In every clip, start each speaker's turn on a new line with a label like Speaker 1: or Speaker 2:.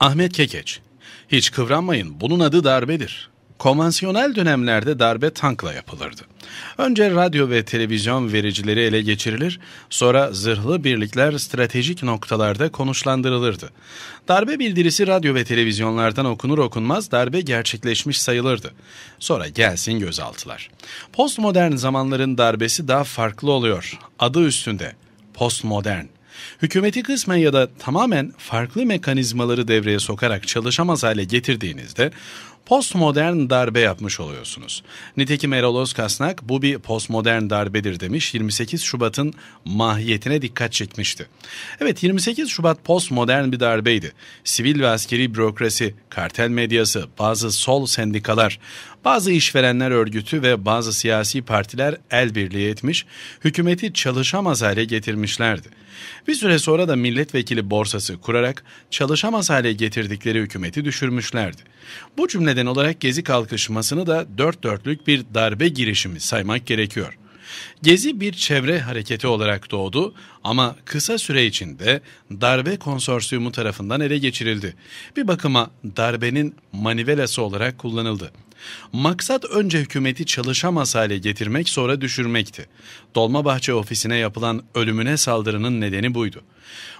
Speaker 1: Ahmet Kekeç, hiç kıvranmayın bunun adı darbedir. Konvansiyonel dönemlerde darbe tankla yapılırdı. Önce radyo ve televizyon vericileri ele geçirilir, sonra zırhlı birlikler stratejik noktalarda konuşlandırılırdı. Darbe bildirisi radyo ve televizyonlardan okunur okunmaz darbe gerçekleşmiş sayılırdı. Sonra gelsin gözaltılar. Postmodern zamanların darbesi daha farklı oluyor. Adı üstünde postmodern hükümeti kısmen ya da tamamen farklı mekanizmaları devreye sokarak çalışamaz hale getirdiğinizde postmodern darbe yapmış oluyorsunuz. Nitekim Erol Özkasnak bu bir postmodern darbedir demiş 28 Şubat'ın mahiyetine dikkat çekmişti. Evet 28 Şubat postmodern bir darbeydi. Sivil ve askeri bürokrasi, kartel medyası, bazı sol sendikalar, bazı işverenler örgütü ve bazı siyasi partiler el birliği etmiş, hükümeti çalışamaz hale getirmişlerdi. Bir süre sonra da milletvekili borsası kurarak çalışamaz hale getirdikleri hükümeti düşürmüşlerdi. Bu cümle neden olarak Gezi kalkışmasını da dört dörtlük bir darbe girişimi saymak gerekiyor. Gezi bir çevre hareketi olarak doğdu ama kısa süre içinde darbe konsorsiyumu tarafından ele geçirildi. Bir bakıma darbenin manivelası olarak kullanıldı. Maksat önce hükümeti çalışamaz hale getirmek sonra düşürmekti. Dolmabahçe ofisine yapılan ölümüne saldırının nedeni buydu.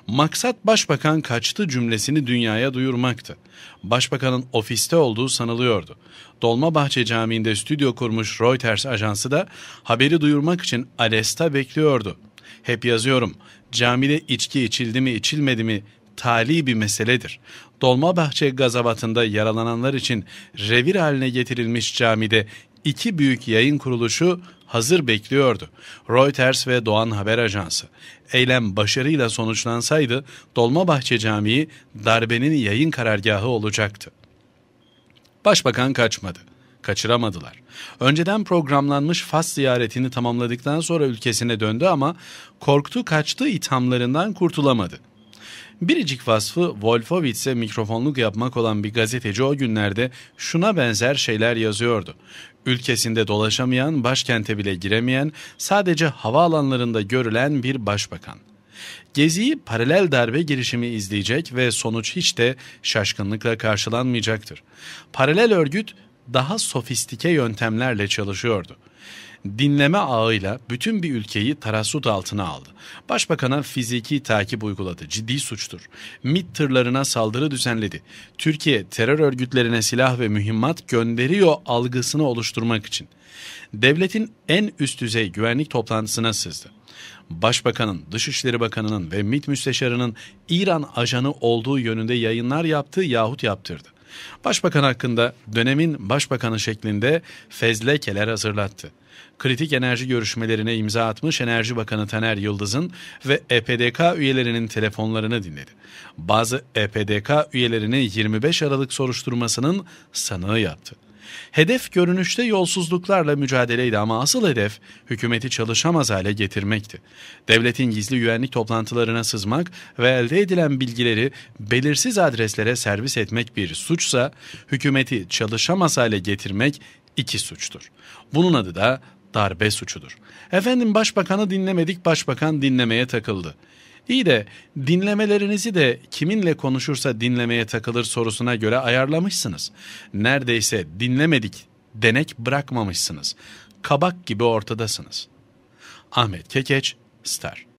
Speaker 1: Maksat başbakan kaçtı cümlesini dünyaya duyurmaktı. Başbakanın ofiste olduğu sanılıyordu. Dolmabahçe Camii'nde stüdyo kurmuş Reuters ajansı da haberi duyurmak için Alesta bekliyordu. Hep yazıyorum camide içki içildi mi içilmedi mi tali bir meseledir. Dolmabahçe gazabatında yaralananlar için revir haline getirilmiş camide iki büyük yayın kuruluşu hazır bekliyordu. Reuters ve Doğan Haber Ajansı. Eylem başarıyla sonuçlansaydı Dolmabahçe Camii darbenin yayın karargahı olacaktı. Başbakan kaçmadı. Kaçıramadılar. Önceden programlanmış Fas ziyaretini tamamladıktan sonra ülkesine döndü ama korktu kaçtı ithamlarından kurtulamadı. Biricik vasfı Wolfowitz'e mikrofonluk yapmak olan bir gazeteci o günlerde şuna benzer şeyler yazıyordu. Ülkesinde dolaşamayan, başkente bile giremeyen, sadece havaalanlarında görülen bir başbakan. Geziyi paralel darbe girişimi izleyecek ve sonuç hiç de şaşkınlıkla karşılanmayacaktır. Paralel örgüt daha sofistike yöntemlerle çalışıyordu dinleme ağıyla bütün bir ülkeyi tarassut altına aldı. Başbakana fiziki takip uyguladı. Ciddi suçtur. MİT tırlarına saldırı düzenledi. Türkiye terör örgütlerine silah ve mühimmat gönderiyor algısını oluşturmak için. Devletin en üst düzey güvenlik toplantısına sızdı. Başbakanın, Dışişleri Bakanı'nın ve MİT Müsteşarı'nın İran ajanı olduğu yönünde yayınlar yaptığı yahut yaptırdı. Başbakan hakkında dönemin başbakanı şeklinde fezlekeler hazırlattı. Kritik enerji görüşmelerine imza atmış Enerji Bakanı Taner Yıldız'ın ve EPDK üyelerinin telefonlarını dinledi. Bazı EPDK üyelerini 25 Aralık soruşturmasının sanığı yaptı. Hedef görünüşte yolsuzluklarla mücadeleydi ama asıl hedef hükümeti çalışamaz hale getirmekti. Devletin gizli güvenlik toplantılarına sızmak ve elde edilen bilgileri belirsiz adreslere servis etmek bir suçsa, hükümeti çalışamaz hale getirmek iki suçtur. Bunun adı da darbe suçudur. Efendim başbakanı dinlemedik, başbakan dinlemeye takıldı. İyi de dinlemelerinizi de kiminle konuşursa dinlemeye takılır sorusuna göre ayarlamışsınız. Neredeyse dinlemedik denek bırakmamışsınız. Kabak gibi ortadasınız. Ahmet Kekeç, Star.